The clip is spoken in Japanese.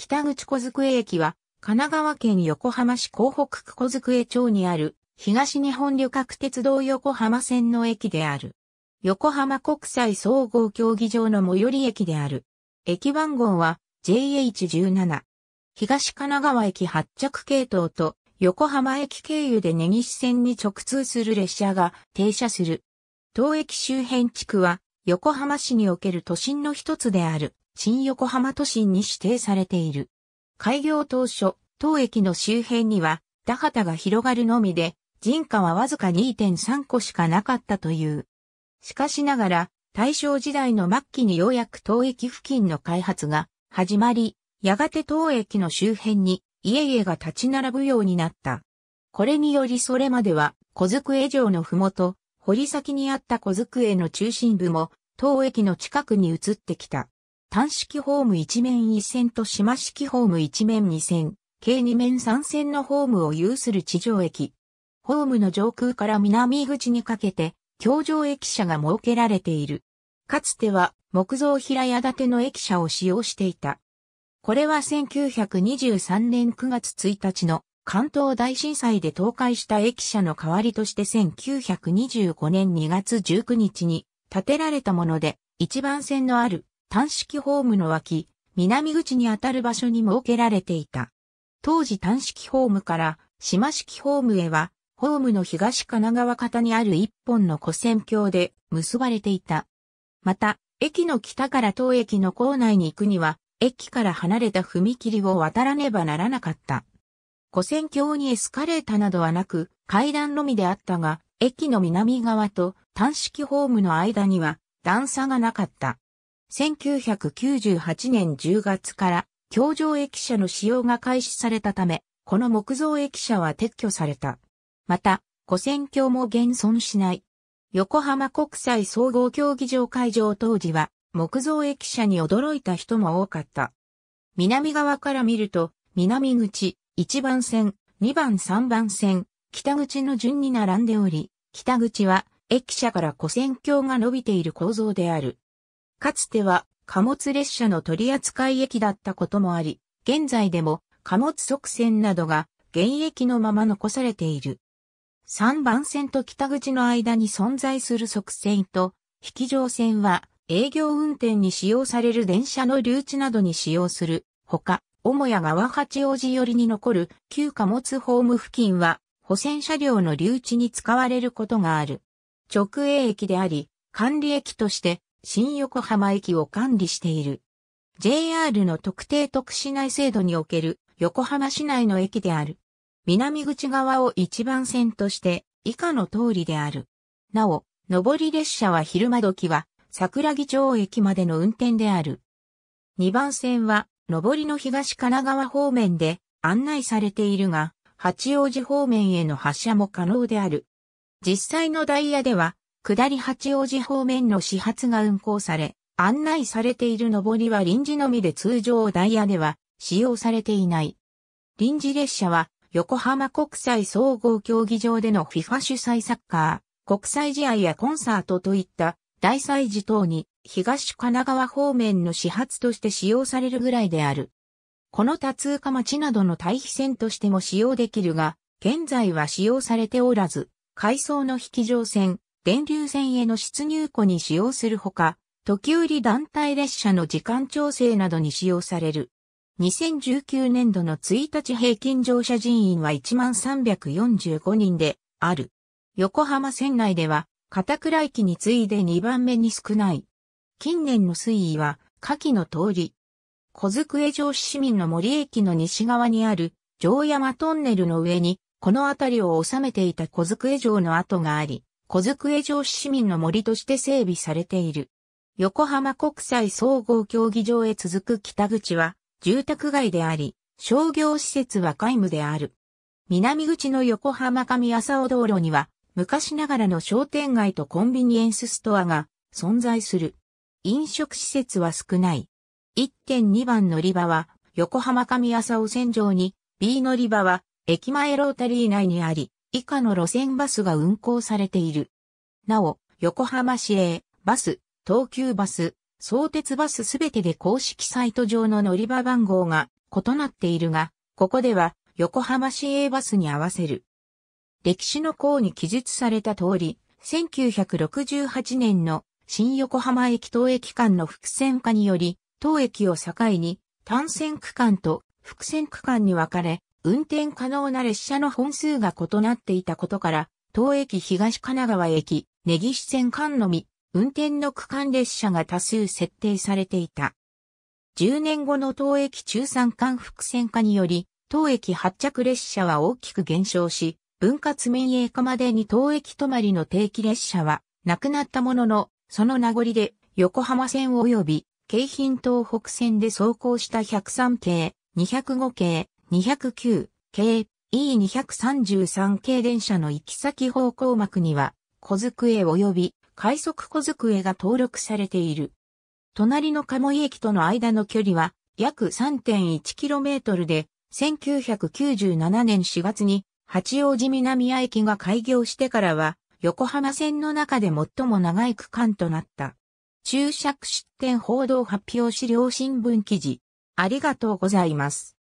北口小机駅は、神奈川県横浜市港北区小机町にある、東日本旅客鉄道横浜線の駅である。横浜国際総合競技場の最寄り駅である。駅番号は JH17。東神奈川駅発着系統と横浜駅経由で根岸線に直通する列車が停車する。当駅周辺地区は横浜市における都心の一つである新横浜都心に指定されている。開業当初、当駅の周辺には、田畑が広がるのみで、人家はわずか2.3個しかなかったという。しかしながら、大正時代の末期にようやく当駅付近の開発が始まり、やがて当駅の周辺に家々が立ち並ぶようになった。これによりそれまでは小机城のふもと、堀先にあった小机の中心部も当駅の近くに移ってきた。単式ホーム一面一線と島式ホーム一面二線、計二面三線のホームを有する地上駅。ホームの上空から南口にかけて、橋上駅舎が設けられている。かつては木造平屋建ての駅舎を使用していた。これは1923年9月1日の関東大震災で倒壊した駅舎の代わりとして1925年2月19日に建てられたもので、一番線のある短式ホームの脇、南口にあたる場所に設けられていた。当時短式ホームから島式ホームへは、ホームの東神奈川方にある一本の古線橋で結ばれていた。また、駅の北から当駅の構内に行くには、駅から離れた踏切を渡らねばならなかった。古線橋にエスカレーターなどはなく、階段のみであったが、駅の南側と短式ホームの間には段差がなかった。1998年10月から橋上駅舎の使用が開始されたため、この木造駅舎は撤去された。また、古戦橋も現存しない。横浜国際総合競技場会場当時は木造駅舎に驚いた人も多かった。南側から見ると、南口、1番線、2番3番線、北口の順に並んでおり、北口は駅舎から古戦橋が伸びている構造である。かつては貨物列車の取扱駅だったこともあり、現在でも貨物側線などが現役のまま残されている。3番線と北口の間に存在する側線と、引き上線は営業運転に使用される電車の留置などに使用する。ほか、母屋川八王子寄りに残る旧貨物ホーム付近は、保線車両の留置に使われることがある。直営駅であり、管理駅として新横浜駅を管理している。JR の特定特市内制度における横浜市内の駅である。南口側を一番線として以下の通りである。なお、上り列車は昼間時は桜木町駅までの運転である。2番線は上りの東神奈川方面で案内されているが、八王子方面への発車も可能である。実際のダイヤでは、下り八王子方面の始発が運行され、案内されている上りは臨時のみで通常ダイヤでは使用されていない。臨時列車は横浜国際総合競技場での FIFA 主催サッカー、国際試合やコンサートといった大祭事等に東神奈川方面の始発として使用されるぐらいである。この多通貨町などの対比線としても使用できるが、現在は使用されておらず、回送の引き乗線、電流線への出入庫に使用するほか、時折団体列車の時間調整などに使用される。2019年度の1日平均乗車人員は1345人である。横浜線内では、片倉駅に次いで2番目に少ない。近年の推移は、下記の通り。小机城市民の森駅の西側にある、城山トンネルの上に、この辺りを収めていた小机城の跡があり、小机城市市民の森として整備されている。横浜国際総合競技場へ続く北口は住宅街であり、商業施設は皆無である。南口の横浜上浅尾道路には昔ながらの商店街とコンビニエンスストアが存在する。飲食施設は少ない。1.2番乗り場は横浜上浅尾線上に、B 乗り場は駅前ロータリー内にあり、以下の路線バスが運行されている。なお、横浜市営、バス、東急バス、相鉄バスすべてで公式サイト上の乗り場番号が異なっているが、ここでは横浜市営バスに合わせる。歴史の項に記述された通り、1968年の新横浜駅当駅間の伏線化により、当駅を境に単線区間と伏線区間に分かれ、運転可能な列車の本数が異なっていたことから、東駅東神奈川駅、根岸線間のみ、運転の区間列車が多数設定されていた。10年後の東駅中山間伏線化により、東駅発着列車は大きく減少し、分割民営化までに東駅止まりの定期列車はなくなったものの、その名残で横浜線及び京浜東北線で走行した103系、205系、209系 E233 系電車の行き先方向幕には小机及び快速小机が登録されている。隣の鴨井駅との間の距離は約 3.1km で、1997年4月に八王子南屋駅が開業してからは、横浜線の中で最も長い区間となった。注釈出展報道発表資料新聞記事。ありがとうございます。